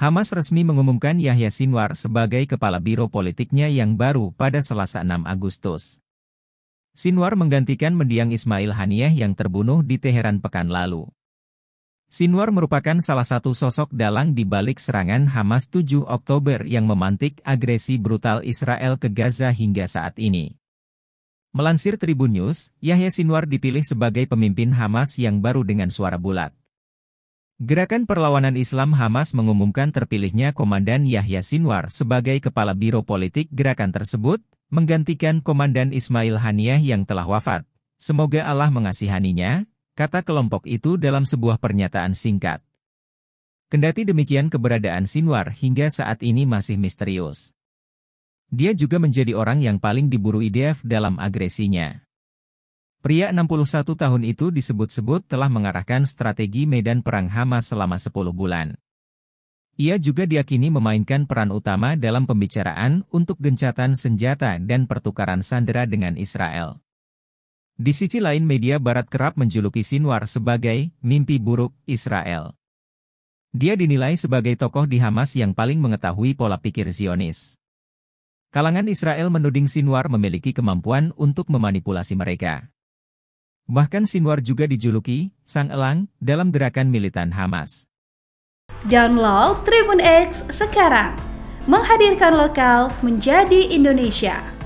Hamas resmi mengumumkan Yahya Sinwar sebagai kepala biro politiknya yang baru pada Selasa 6 Agustus. Sinwar menggantikan mendiang Ismail Haniyeh yang terbunuh di Teheran pekan lalu. Sinwar merupakan salah satu sosok dalang di balik serangan Hamas 7 Oktober yang memantik agresi brutal Israel ke Gaza hingga saat ini. Melansir Tribun News, Yahya Sinwar dipilih sebagai pemimpin Hamas yang baru dengan suara bulat. Gerakan Perlawanan Islam Hamas mengumumkan terpilihnya Komandan Yahya Sinwar sebagai Kepala Biro Politik gerakan tersebut, menggantikan Komandan Ismail Haniyah yang telah wafat. Semoga Allah mengasihaninya, kata kelompok itu dalam sebuah pernyataan singkat. Kendati demikian keberadaan Sinwar hingga saat ini masih misterius. Dia juga menjadi orang yang paling diburu IDF dalam agresinya. Pria 61 tahun itu disebut-sebut telah mengarahkan strategi medan perang Hamas selama 10 bulan. Ia juga diakini memainkan peran utama dalam pembicaraan untuk gencatan senjata dan pertukaran sandera dengan Israel. Di sisi lain media barat kerap menjuluki Sinwar sebagai mimpi buruk Israel. Dia dinilai sebagai tokoh di Hamas yang paling mengetahui pola pikir Zionis. Kalangan Israel menuding Sinwar memiliki kemampuan untuk memanipulasi mereka. Bahkan Sinwar juga dijuluki Sang Elang dalam gerakan militan Hamas. Download Tribun X sekarang, menghadirkan lokal menjadi Indonesia.